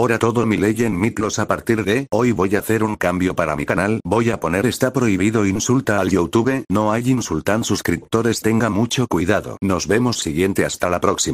Ahora todo mi ley en Mitlos a partir de hoy voy a hacer un cambio para mi canal. Voy a poner está prohibido insulta al YouTube. No hay insultan suscriptores tenga mucho cuidado. Nos vemos siguiente hasta la próxima.